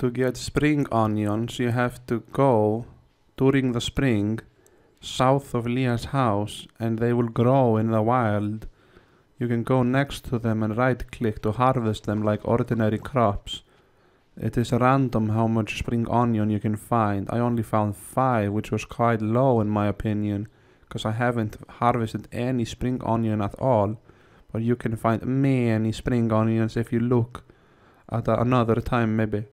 to get spring onions, you have to go during the spring south of Leah's house and they will grow in the wild. You can go next to them and right click to harvest them like ordinary crops. It is random how much spring onion you can find. I only found 5 which was quite low in my opinion because I haven't harvested any spring onion at all. But you can find many spring onions if you look at another time maybe.